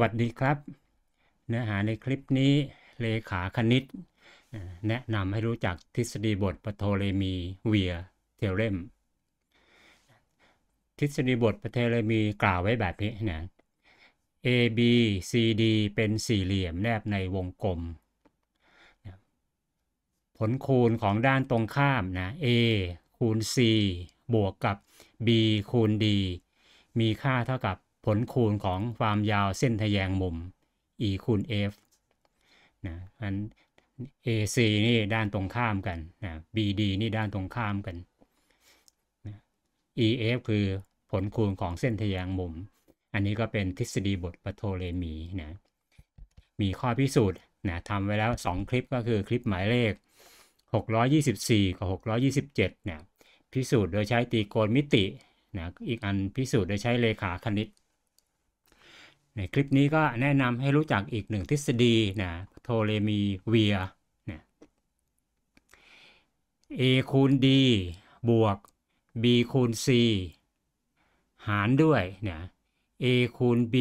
วัสดีครับ เนื้อหาในคลิปนี้เลขาคณิต แนะนำให้รู้จักทฤษฎีบทปโทเลมีเวียเทเลมทฤษฎีบทปโทเลมีกล่าวไว้แบบนี้นะ A B C D เป็นสี่เหลี่ยมแนบในวงกลม ผลคูณของด้านตรงข้ามนะ A คูณ C บวกกับ B คูณ D มีค่าเท่ากับผลคูณของความยาวเส้นทแยงมุม e คูณ f นะ อัน AC นี่ด้านตรงข้ามกันนะ BD นี่ด้านตรงข้ามกันนะ EF คือผลคูณของเส้นทแยงมุม อันนี้ก็เป็นทฤษฎีบทปโทเลมีนะ มีข้อพิสูจน์นะทำไว้แล้ว 2 คลิปก็คือคลิปหมายเลข 624 กับ 627นะพิสูจน์โดยใช้ตีโกณมิตินะอีกอันพิสูจน์โดยใช้เลขาคณิตในคลิปนี้ก็แนะนำให้รู้จักอีกหนึ่งทฤษฎีนะโทเลมีเวียนะ a คูณ d บวก b คูณ c หารด้วยนะ a คูณ b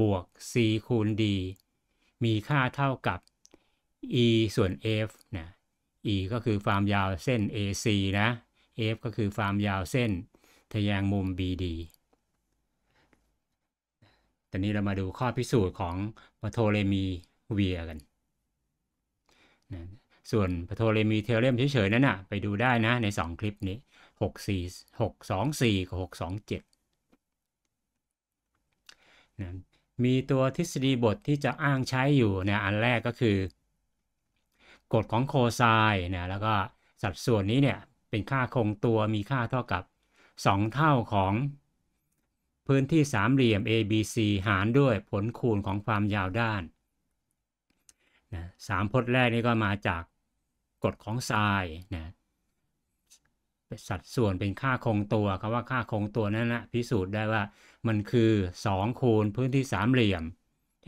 บวก c คูณ d มีค่าเท่ากับ e ส่วน f นะ e ก็คือความยาวเส้น ac นะ f ก็คือความยาวเส้นทแยงมุม bd ตอนนี้เรามาดูข้อพิสูจน์ของปโทเลมีเวียกันนะส่วนปโทเลมีเทเลมเฉยๆ นั้นนะไปดูได้นะใน 2 คลิปนี้6 4 6 2 4กับ6 2 7นะมีตัวทฤษฎีบทที่จะอ้างใช้อยู่นะอันแรกก็คือกฎของโคไซน์นะแล้วก็สัดส่วนนี้เนี่ยเป็นค่าคงตัวมีค่าเท่ากับ 2 เท่าของพื้นที่สามเหลี่ยม ABC หารด้วยผลคูณของความยาวด้านนะสามพจน์แรกนี่ก็มาจากกฎของไซน์นะสัดส่วนเป็นค่าคงตัวคำว่าค่าคงตัวนั่นนะพิสูจน์ได้ว่า มันคือ 2 คูณพื้นที่สามเหลี่ยม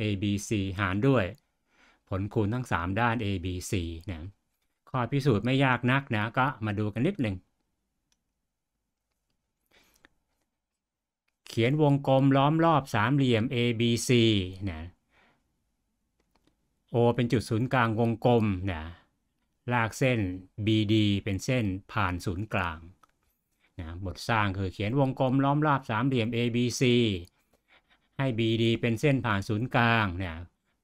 ABC หารด้วย ผลคูณทั้ง 3 ด้าน ABC นะข้อพิสูจน์ไม่ยากนักนะก็มาดูกันนิดหนึ่งเขียนวงกลมล้อมรอบสามเหลี่ยม ABC นะ O เป็นจุดศูนย์กลางวงกลมนะลากเส้น BD เป็นเส้นผ่านศูนย์กลางนะบทสร้างคือเขียนวงกลมล้อมรอบสามเหลี่ยม ABC ให้ BD เป็นเส้นผ่านศูนย์กลาง เนี่ย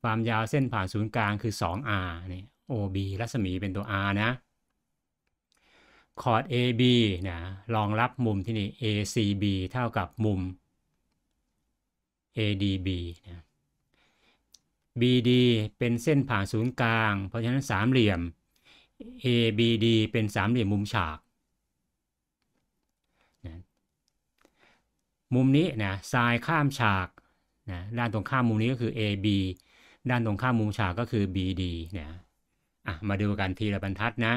ความยาวเส้นผ่านศูนย์กลางคือ 2R เนี่ย OB รัศมีเป็นตัว R นะ คอร์ด AB นะรองรับมุมที่นี่ ACB เท่ากับมุม ADB BD เป็นเส้นผ่าศูนย์กลาง เพราะฉะนั้นสามเหลี่ยม ABD เป็นสามเหลี่ยมมุมฉาก มุมนี้นะทรายข้ามฉากนะด้านตรงข้ามมุมนี้ก็คือ AB ด้านตรงข้ามมุมฉากก็คือ BD นะอ่ะมาดูกันทีละบรรทัดนะ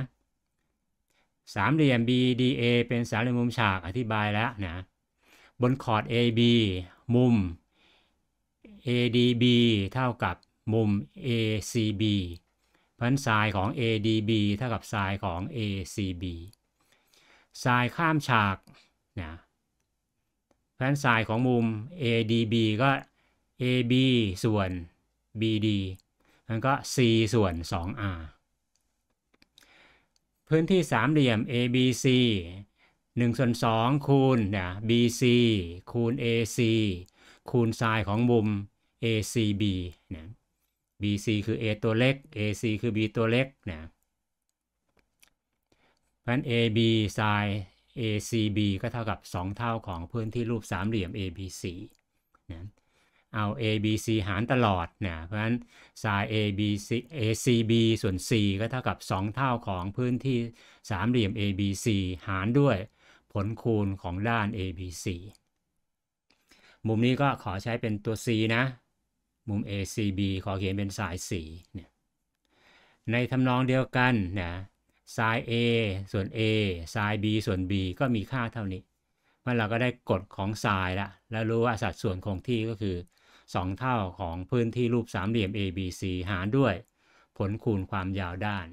สามเหลี่ยม BDA เป็นสามเหลี่ยมมุมฉาก อธิบายแล้วนะ บนคอร์ด AB มุม ADB เท่ากับมุม ACB พันทรายของ ADB เท่ากับทรายของ ACB ทรายข้ามฉากนะพันทรายของมุม ADB ก็ AB ส่วน BD มันก็ C ส่วน 2R พื้นที่สามเหลี่ยม ABC 1ส่วน2คูณนะ BC คูณ AC คูณทรายของมุม ACB นะ BC คือ A ตัวเล็ก AC คือ B ตัวเล็กนะพัน AB sin ACB ก็เท่ากับ 2 เท่าของพื้นที่รูปสามเหลี่ยม ABC นะเอา ABC หารตลอดนะเพราะฉะนั้น sin ABC ACB ส่วน C ก็เท่ากับ 2 เท่าของพื้นที่สามเหลี่ยม ABC หารด้วยผลคูณของด้าน ABC มุมนี้ก็ขอใช้เป็นตัว C นะมุม ACB ขอเขียนเป็นสายสีเนี่ย ในทำนองเดียวกันนะ สาย A ส่วน A สาย B ส่วน B ก็มีค่าเท่านี้ม่อเราก็ได้กฎของสายละ แล้วรู้ว่าสัดส่วนคงที่ก็คือ 2 เท่าของพื้นที่รูปสามเหลี่ยม ABC หารด้วย ผลคูณความยาวด้าน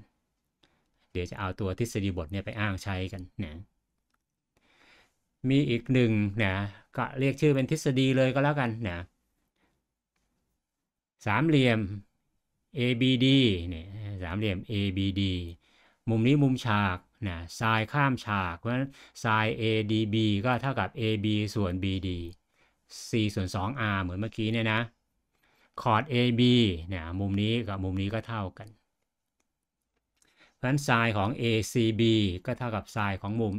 เดี๋ยวจะเอาตัวทฤษฎีบทเนี่ยไปอ้างใช้กันนะมีอีกหนึ่งนะ ก็เรียกชื่อเป็นทฤษฎีเลยก็แล้วกันนะสามเหลี่ยม ABD เนี่ยสามเหลี่ยม ABD มุมนี้มุมฉากนะซายข้ามฉาก เพราะฉะนั้นซราย ADB ก็เท่ากับ AB ส่วน BD C ส่วน 2R เหมือนเมื่อกี้เนี่ยนะ คอร์ด AB เนี่ยมุมนี้กับมุมนี้ก็เท่ากัน เพราะฉะนั้นไซของ ACB ก็เท่ากับไซของมุม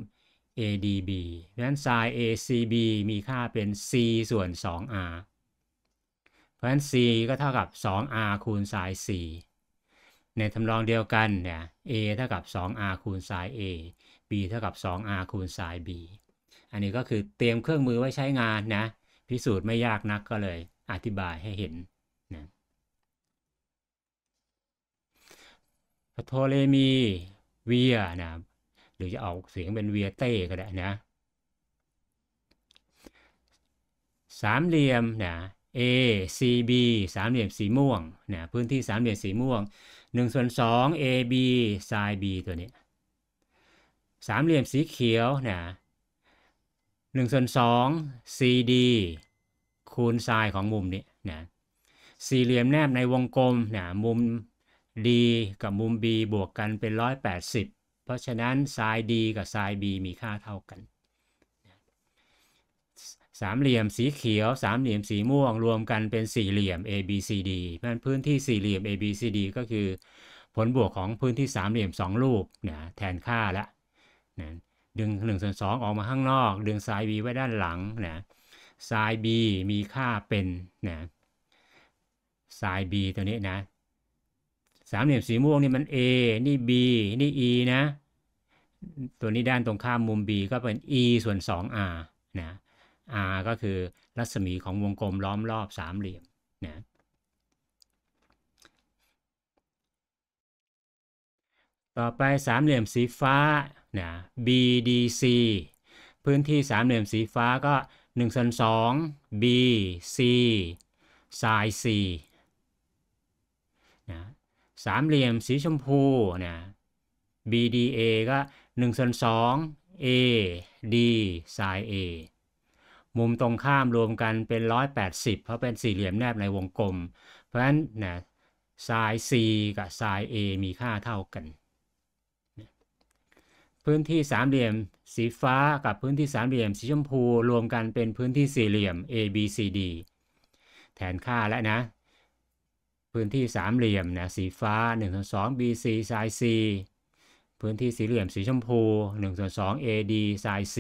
ADB เพราะฉะนั้นไซ ACB มีค่าเป็น C ส่วน 2R เพราะฉะนั้น c ก็เท่ากับ 2r คูณ sin c ในทำรองเดียวกันเนี่ย a เท่ากับ 2r คูณ sin a b เท่ากับ 2r คูณ sin b อันนี้ก็คือเตรียมเครื่องมือไว้ใช้งานนะ พิสูจน์ไม่ยากนักก็เลยอธิบายให้เห็นนะโทเลมี เวียนะ หรือจะออกเสียงเป็นเวียเต้ก็ได้นะ สามเหลี่ยมนะ A C B สามเหลี่ยมสีม่วง เนี่ยพื้นที่สามเหลี่ยมสีม่วง1ส่วน2 A B ไซา์ B ตัวนี้ สามเหลี่ยมสีเขียวเนี่่งส่วน2 C D คูณไซา์ของมุมนี้นะสี่เหลี่ยมแนบในวงกลมเนี่ยมุม D กับมุม B บวกกันเป็น 180 เพราะฉะนั้นไซา์ D กับไซา์ B มีค่าเท่ากันสามเหลี่ยมสีเขียวสามเหลี่ยมสีม่วงรวมกันเป็นสี่เหลี่ยม ABCD มันพื้นที่สี่เหลี่ยม ABCD ก็คือผลบวกของพื้นที่สามเหลี่ยมสองรูปนะแทนค่าละนะดึง1ส่วน2ออกมาข้างนอก ดึงซ้าย B ไว้ด้านหลังนะซ้าย B มีค่าเป็นนะซ้าย B ตัวนี้นะ สามเหลี่ยมสีม่วงนี่มัน A นี่ B นี่ E นะ ตัวนี้ด้านตรงข้ามมุม B ก็เป็น E ส่วน 2R นะ R ก็คือรัศมีของวงกลมล้อมรอบสามเหลี่ยมนะต่อไปสามเหลี่ยมสีฟ้านะ BDC พื้นที่สามเหลี่ยมสีฟ้าก็1ส่วน2 BC สซย C นะสามเหลี่ยมสีชมพูนะ BDA ก็1ส่วน2 AD สซย A มุมตรงข้ามรวมกันเป็น 180 เพราะเป็นสี่เหลี่ยมแนบในวงกลม เพราะฉะนั้นนะไซส์ C กับไซส์ A มีค่าเท่ากัน พื้นที่สามเหลี่ยมสีฟ้ากับพื้นที่สามเหลี่ยม สีชมพูรวมกันเป็นพื้นที่สี่เหลี่ยม ABCD แทนค่าแล้วนะ พื้นที่สามเหลี่ยมนะสีฟ้า1ส่วนสง BC ไซส์ C พื้นที่สี่เหลี่ยมสีชมพู1ส่วนสอง AD ไซส์ C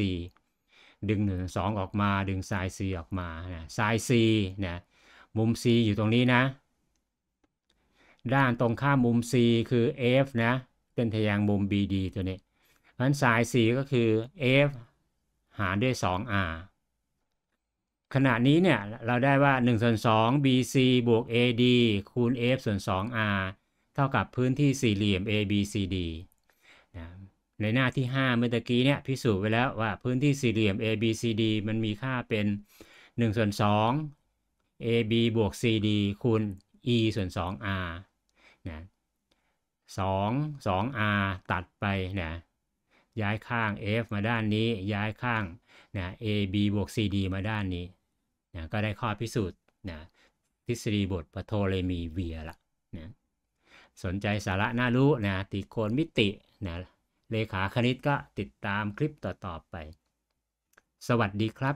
ดึงสองออกมา ดึงไซย์ C ออกมานะไซน์ C นยมุม C อยู่ตรงนี้นะ ด้านตรงข้ามมุม C คือ F นะเป็นทแยงมุม BD ตัวนี้เพราะฉะนั้นไซย์ C ก็คือ F หารด้วย 2R ขณะนี้เนี่ยเราได้ว่า 1 ส่วน 2 BC บวก AD คูณ F ส่วน 2R เท่ากับพื้นที่สี่เหลี่ยม ABCD นะในหน้าที่ 5 เมื่อกี้เนี่ยพิสูจน์ไว้แล้วว่าพื้นที่สี่เหลี่ยม ABCD มันมีค่าเป็น 1 ส่วน2 AB บวก CD คูณ E ส่วน 2R นะ2 2R ตัดไปนะย้ายข้าง F มาด้านนี้ ย้ายข้างนะ AB บวก CD มาด้านนี้นะก็ได้ข้อพิสูจน์นะทฤษฎีบทปโทเลมีเวียละนะสนใจสาระน่ารู้นะติโคนมิตินะเลขาคณิตก็ติดตามคลิปต่อๆไป สวัสดีครับ